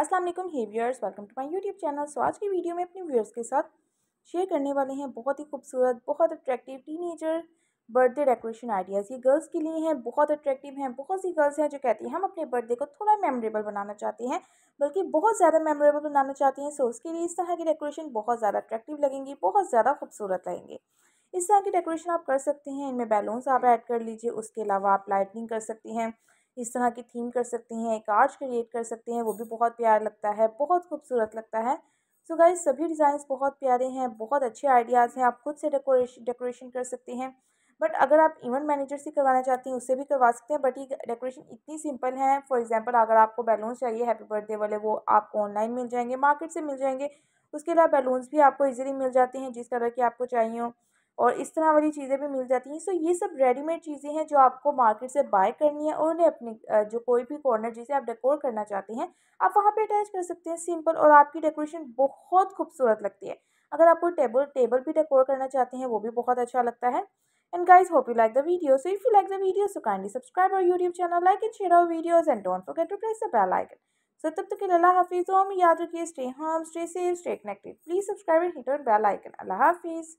अस्सलाम वालेकुम hey viewers welcome to my YouTube channel so आज की वीडियो में अपने व्यूअर्स के साथ शेयर करने वाले हैं बहुत ही खूबसूरत बहुत attractive teenager birthday decoration ideas ये गर्ल्स के लिए हैं बहुत अट्रैक्टिव हैं बहुत सी गर्ल्स हैं जो कहती हैं हम अपने बर्थडे को थोड़ा मेमोरेबल बनाना चाहते हैं बल्कि बहुत ज़्यादा मेमोरेबल बनाना चाहते हैं सो उसके लिए इस तरह की डेकोरेशन बहुत ज़्यादा अट्रैक्टिव लगेंगी बहुत ज़्यादा खूबसूरत लगेंगे इस तरह की डेकोरेशन आप कर सकते हैं इनमें बैलून्स आप ऐड कर लीजिए उसके अलावा आप लाइटनिंग कर सकती हैं इस तरह की थीम कर सकते हैं एक आर्च क्रिएट कर सकते हैं वो भी बहुत प्यार लगता है बहुत खूबसूरत लगता है सो गाइज सभी डिज़ाइंस बहुत प्यारे हैं बहुत अच्छे आइडियाज़ हैं आप खुद से डेकोरेशन डेकोरेशन कर सकते हैं बट अगर आप इवेंट मैनेजर से करवाना चाहती हैं उससे भी करवा सकते हैं बट ये डेकोरेशन इतनी सिंपल है फॉर एग्जांपल अगर आपको बैलून्स चाहिए हैप्पी बर्थडे वाले वो आपको ऑनलाइन मिल जाएंगे मार्केट से मिल जाएंगे उसके अलावा बैलून्स भी आपको इजीली मिल जाते हैं जिस तरह के आपको चाहिए हो और इस तरह वाली चीज़ें भी मिल जाती हैं सो ये सब रेडीमेड चीज़ें हैं जो आपको मार्केट से बाय करनी है और उन्हें अपने जो कोई भी कॉर्नर जिसे आप डेकोर करना चाहते हैं आप वहाँ पे अटैच कर सकते हैं सिंपल और आपकी डेकोरेशन बहुत खूबसूरत लगती है अगर आप कोई टेबल टेबल भी डेकोर करना चाहते हैं वो भी बहुत अच्छा लगता है and guys hope you like the video so if you like the video so kindly subscribe और YouTube channel like and share our videos and don't forget to press the bell icon. तब तक के लिए अल्लाह हाफिज़ तो हम याद रखिए stay home stay safe stay connected please subscribe and hit on bell icon Allah हाफिज़